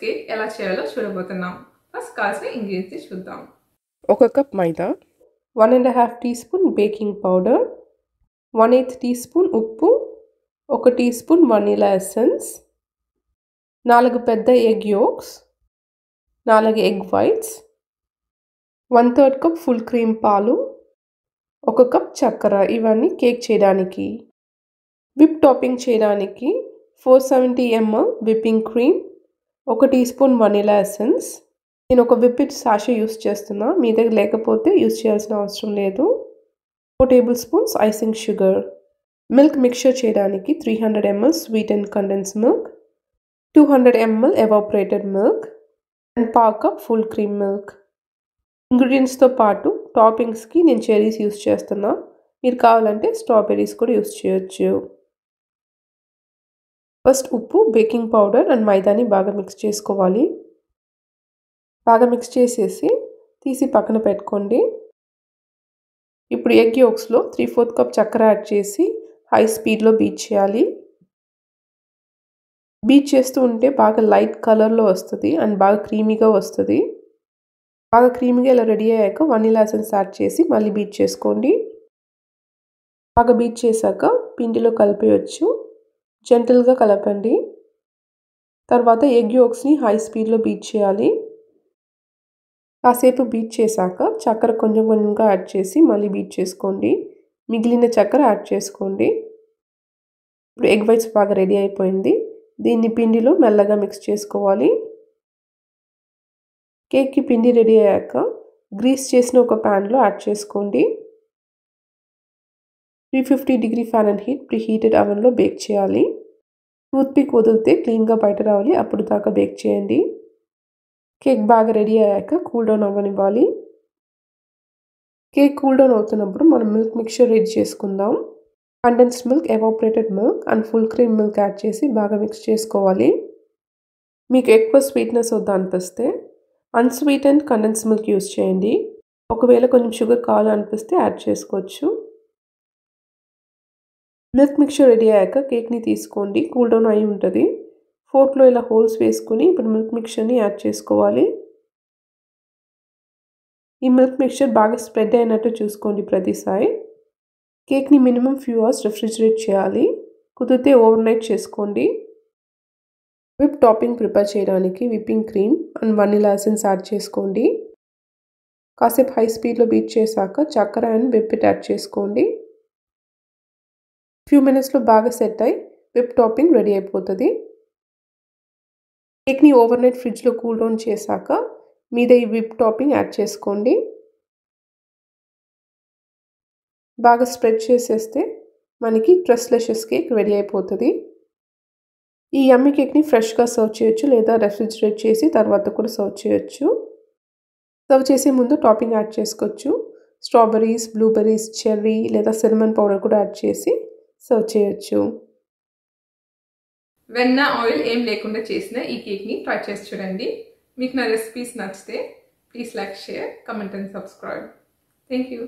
కి ఎలా చేయాలో చూడబోతున్నాం ఫస్ట్ కాల్సిన ఇంగ్రీడియంట్స్ చూద్దాం ఒక కప్ మైదా one and half teaspoon baking powder one eighth teaspoon ఉప్పు ఒక టీ స్పూన్ వనీలా ఎసెన్స్ నాలుగు పెద్ద ఎగ్ యోక్స్ నాలుగు egg whites one third cup full cream పాలు ఒక కప్ చక్కెర ఇవన్నీ కేక్ చేయడానికి విప్ టాపింగ్ చేయడానికి four seventy ML whipping cream ఒక టీ స్పూన్ వనీలా ఎసెన్స్ నేను ఒక విప్పిడ్ సాషే యూస్ చేస్తున్నా మీ దగ్గర లేకపోతే యూస్ చేయాల్సిన అవసరం లేదు four tablespoons icing sugar milk mixture చేయడానికి three hundred ML sweet and condense milk two hundred ML evaporated milk and పావు ఫుల్ క్రీమ్ మిల్క్ ఇంగ్రీడియంట్స్తో పాటు టాపింగ్స్కి నేను చెరీస్ యూస్ చేస్తున్నా మీరు కావాలంటే స్ట్రాబెరీస్ కూడా యూస్ చేయొచ్చు ఫస్ట్ ఉప్పు బేకింగ్ పౌడర్ అండ్ మైదాని బాగా మిక్స్ చేసుకోవాలి బాగా మిక్స్ చేసేసి తీసి పక్కన పెట్టుకోండి ఇప్పుడు ఎగ్ యోక్స్లో త్రీ ఫోర్త్ కప్ చక్కెర యాడ్ చేసి హై స్పీడ్లో బీచ్ చేయాలి బీచ్ చేస్తూ ఉంటే బాగా లైట్ కలర్లో వస్తుంది అండ్ బాగా క్రీమీగా వస్తుంది బాగా క్రీమీగా ఇలా రెడీ అయ్యాక వనీలా ఎసెన్స్ యాడ్ చేసి మళ్ళీ బీచ్ చేసుకోండి బాగా బీచ్ చేశాక పిండిలో కలిపేయచ్చు జెంటల్గా కలపండి తర్వాత ఎగ్ యోక్స్ని హై స్పీడ్లో బీట్ చేయాలి కాసేపు బీట్ చేశాక చక్కెర కొంచెం కొంచెంగా యాడ్ చేసి మళ్ళీ బీట్ చేసుకోండి మిగిలిన చక్కెర యాడ్ చేసుకోండి ఇప్పుడు ఎగ్ వైట్స్ బాగా రెడీ అయిపోయింది దీన్ని పిండిలో మెల్లగా మిక్స్ చేసుకోవాలి కేక్కి పిండి రెడీ అయ్యాక గ్రీస్ చేసిన ఒక ప్యాన్లో యాడ్ చేసుకోండి three fifty degree fan and heat preheated అవెన్లో బేక్ చేయాలి టూత్పిక్ వదిలితే క్లీన్గా బయట రావాలి అప్పుడు దాకా బేక్ చేయండి కేక్ బాగా రెడీ అయ్యాక కూల్ డౌన్ అవ్వనివ్వాలి కేక్ కూల్ డౌన్ అవుతున్నప్పుడు మనం మిల్క్ మిక్చర్ రెడీ చేసుకుందాం condensed milk evaporated milk and full cream milk add చేసి బాగా మిక్స్ చేసుకోవాలి మీకు ఎక్కువ స్వీట్నెస్ వద్దా అనిపిస్తే unsweet and condense milk use చేయండి ఒకవేళ కొంచెం షుగర్ కావాలనిపిస్తే యాడ్ చేసుకోవచ్చు మిల్క్ మిక్చర్ రెడీ అయ్యాక కేక్ని తీసుకోండి కూల్ డౌన్ అయి ఉంటుంది ఫోర్క్లో ఇలా హోల్స్ వేసుకుని ఇప్పుడు మిల్క్ మిక్చర్ని యాడ్ చేసుకోవాలి ఈ మిల్క్ మిక్చర్ బాగా స్ప్రెడ్ అయినట్టు చూసుకోండి ప్రతిసారి కేక్ని మినిమం ఫ్యూ అవర్స్ రిఫ్రిజిరేట్ చేయాలి కుదిరితే ఓవర్ నైట్ చేసుకోండి విప్ టాపింగ్ ప్రిపేర్ చేయడానికి whipping cream and vanilla essence add చేసుకోండి కాసేపు హై స్పీడ్లో బీట్ చేశాక చక్కెర అండ్ బెప్పిట్ యాడ్ చేసుకోండి ఫ్యూ మినిట్స్లో బాగా సెట్ అయ్యి విప్ టాపింగ్ రెడీ అయిపోతుంది కేక్ని ఓవర్ నైట్ ఫ్రిడ్జ్లో కూల్ డౌన్ చేశాక మీద ఈ విప్ టాపింగ్ యాడ్ చేసుకోండి బాగా స్ప్రెడ్ చేసేస్తే మనకి ట్రస్లెషెస్ కేక్ రెడీ అయిపోతుంది ఈ యమ్మీ కేక్ని ఫ్రెష్గా సర్వ్ చేయొచ్చు లేదా రెఫ్రిజిరేట్ చేసి తర్వాత కూడా సర్వ్ చేయొచ్చు సర్వ్ చేసే ముందు టాపింగ్ యాడ్ చేసుకోవచ్చు స్ట్రాబెరీస్ బ్లూబెర్రీస్ చెర్రీ లేదా సిరమన్ పౌడర్ కూడా యాడ్ చేసి సర్వ్ చేయొచ్చు వెన్న ఆయిల్ ఏం లేకుండా చేసిన ఈ కేక్ని ట్రై చేసి చూడండి మీకు నా రెసిపీస్ నచ్చితే please like share comment and subscribe thank you